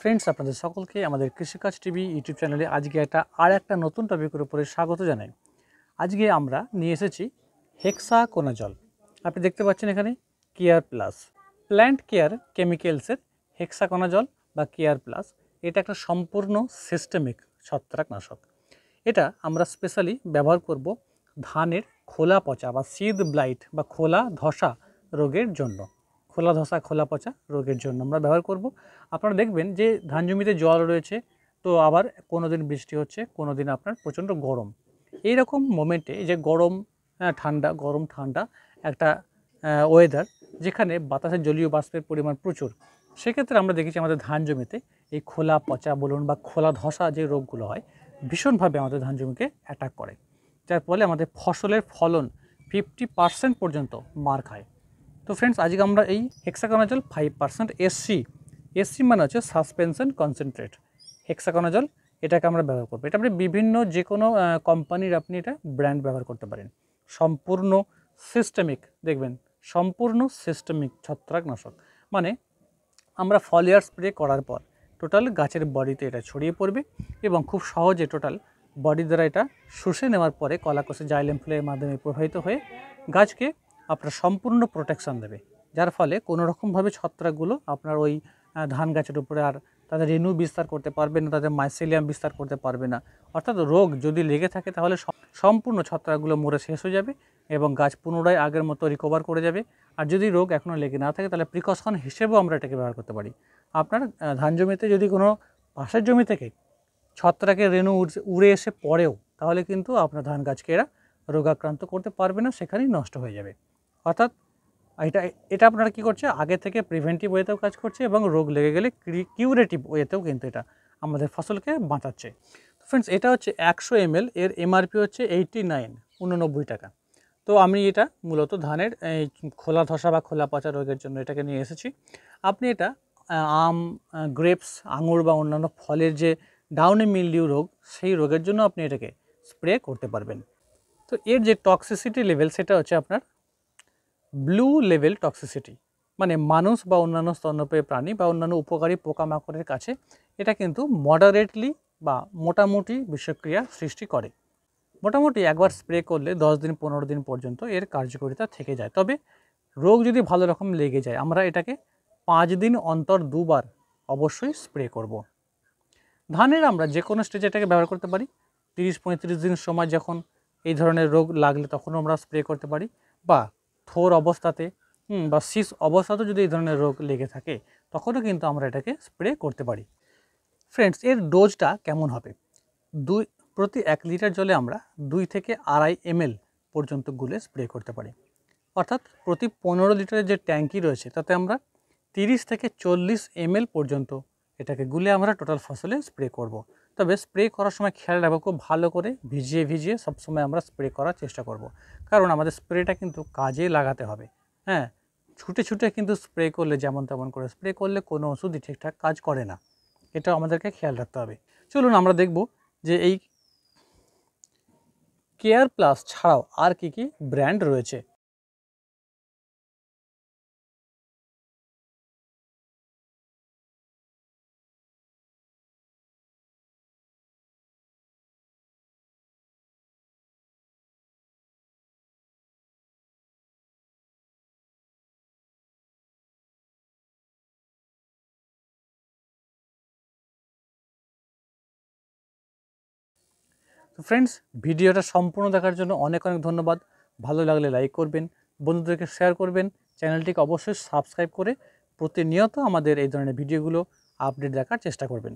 Friends আপনাদের সকলকে আমাদের কৃষিকাজ টিভি ইউটিউব চ্যানেলে আজকে একটা আর একটা নতুন টপিকের উপরে স্বাগত জানাই আজকে আমরা নিয়ে এসেছি হেক্সা জল আপনি দেখতে পাচ্ছেন এখানে কেয়ার প্লাস প্ল্যান্ট কেয়ার কেমিক্যালসের হেক্সা জল বা কেয়ার প্লাস এটা একটা সম্পূর্ণ সিস্টেমিক ছত্রাকনাশক এটা আমরা স্পেশালি ব্যবহার করব ধানের খোলা পচা বা সিদ ব্লাইট বা খোলা ধসা রোগের জন্য খোলা ধসা খোলা পচা রোগের জন্য আমরা ব্যবহার করব আপনারা দেখবেন যে ধান জমিতে জল রয়েছে তো আবার কোনো দিন বৃষ্টি হচ্ছে কোনো দিন আপনার প্রচণ্ড গরম এই রকম মোমেন্টে যে গরম ঠান্ডা গরম ঠান্ডা একটা ওয়েদার যেখানে বাতাসের জলীয় বাষ্পের পরিমাণ প্রচুর সেক্ষেত্রে আমরা দেখেছি আমাদের ধান জমিতে এই খোলা পচা বলুন বা খোলা ধসা যে রোগগুলো হয় ভীষণভাবে আমাদের ধান জমিকে অ্যাটাক করে যার ফলে আমাদের ফসলের ফলন ফিফটি পার্সেন্ট পর্যন্ত মার খায় তো ফ্রেন্ডস আজকে আমরা এই hexaconazole five percent SC SC মানে হচ্ছে সাসপেনশন কনসেন্ট্রেট হেক্সাকোনাজল এটাকে আমরা ব্যবহার করবো এটা আপনি বিভিন্ন যে কোনো কোম্পানির আপনি এটা ব্র্যান্ড ব্যবহার করতে পারেন সম্পূর্ণ সিস্টেমিক দেখবেন সম্পূর্ণ সিস্টেমিক ছত্রাকনাশক মানে আমরা ফলিয়ার স্প্রে করার পর টোটাল গাছের বডিতে এটা ছড়িয়ে পড়বে এবং খুব সহজে টোটাল বডি দ্বারা এটা শুষে নেওয়ার পরে কলাকষে জাইলেম ফ্লের মাধ্যমে প্রবাহিত হয়ে গাছকে আপনার সম্পূর্ণ প্রোটেকশান দেবে যার ফলে কোনো রকমভাবে ছত্রাকগুলো আপনার ওই ধান গাছের উপরে আর তাদের রেণু বিস্তার করতে পারবে না তাদের মাইসেলিয়াম বিস্তার করতে পারবে না অর্থাৎ রোগ যদি লেগে থাকে তাহলে সম্পূর্ণ ছত্রাকগুলো মরে শেষ হয়ে যাবে এবং গাছ পুনরায় আগের মতো রিকভার করে যাবে আর যদি রোগ এখনও লেগে না থাকে তাহলে প্রিকশন হিসেবেও আমরা এটাকে ব্যবহার করতে পারি আপনার ধান জমিতে যদি কোনো পাশের জমি থেকে ছত্রাকের রেণু উড়ে এসে পড়েও তাহলে কিন্তু আপনার ধান গাছকে এরা রোগাক্রান্ত করতে পারবে না সেখানেই নষ্ট হয়ে যাবে অর্থাৎ এটা এটা আপনারা কী করছে আগে থেকে প্রিভেন্টিভ ওয়েতেও কাজ করছে এবং রোগ লেগে গেলে কিউরেটিভ ওয়েতেও কিন্তু এটা আমাদের ফসলকে বাঁচাচ্ছে তো ফ্রেন্ডস এটা হচ্ছে একশো এমএল এর এমআরপি হচ্ছে এইটটি নাইন উননব্বই টাকা তো আমি এটা মূলত ধানের এই খোলা ধসা বা খোলা পচা রোগের জন্য এটাকে নিয়ে এসেছি আপনি এটা আম গ্রেপস আঙুর বা অন্যান্য ফলের যে ডাউনি মিলডিউ রোগ সেই রোগের জন্য আপনি এটাকে স্প্রে করতে পারবেন তো এর যে টক্সিসিটি লেভেল সেটা হচ্ছে আপনার ব্লু লেভেল টক্সিসিটি মানে মানুষ বা অন্যান্য স্তন্যপায়ী প্রাণী বা অন্যান্য উপকারী পোকামাকড়ের কাছে এটা কিন্তু মডারেটলি বা মোটামুটি বিষক্রিয়া সৃষ্টি করে মোটামুটি একবার স্প্রে করলে দশ দিন পনেরো দিন পর্যন্ত এর কার্যকারিতা থেকে যায় তবে রোগ যদি ভালো রকম লেগে যায় আমরা এটাকে পাঁচ দিন অন্তর দুবার অবশ্যই স্প্রে করব। ধানের আমরা যে কোনো স্টেজে এটাকে ব্যবহার করতে পারি তিরিশ পঁয়ত্রিশ দিন সময় যখন এই ধরনের রোগ লাগলে তখনও আমরা স্প্রে করতে পারি বা থোর অবস্থাতে বা শীষ অবস্থাতেও যদি এই ধরনের রোগ লেগে থাকে তখনও কিন্তু আমরা এটাকে স্প্রে করতে পারি ফ্রেন্ডস এর ডোজটা কেমন হবে দুই প্রতি এক লিটার জলে আমরা দুই থেকে আড়াই এমএল পর্যন্ত গুলে স্প্রে করতে পারি অর্থাৎ প্রতি পনেরো লিটারের যে ট্যাঙ্কি রয়েছে তাতে আমরা তিরিশ থেকে চল্লিশ এমএল পর্যন্ত এটাকে গুলে আমরা টোটাল ফসলে স্প্রে করব। তবে স্প্রে করার সময় খেয়াল রাখবো খুব ভালো করে ভিজিয়ে ভিজিয়ে সবসময় আমরা স্প্রে করার চেষ্টা করব। কারণ আমাদের স্প্রেটা কিন্তু কাজে লাগাতে হবে হ্যাঁ ছুটে ছুটে কিন্তু স্প্রে করলে যেমন তেমন করে স্প্রে করলে কোনো ওষুধই ঠিকঠাক কাজ করে না এটা আমাদেরকে খেয়াল রাখতে হবে চলুন আমরা দেখব যে এই কেয়ার প্লাস ছাড়াও আর কি কি ব্র্যান্ড রয়েছে তো ফ্রেন্ডস ভিডিওটা সম্পূর্ণ দেখার জন্য অনেক অনেক ধন্যবাদ ভালো লাগলে লাইক করবেন বন্ধুদেরকে শেয়ার করবেন চ্যানেলটিকে অবশ্যই সাবস্ক্রাইব করে প্রতিনিয়ত আমাদের এই ধরনের ভিডিওগুলো আপডেট দেখার চেষ্টা করবেন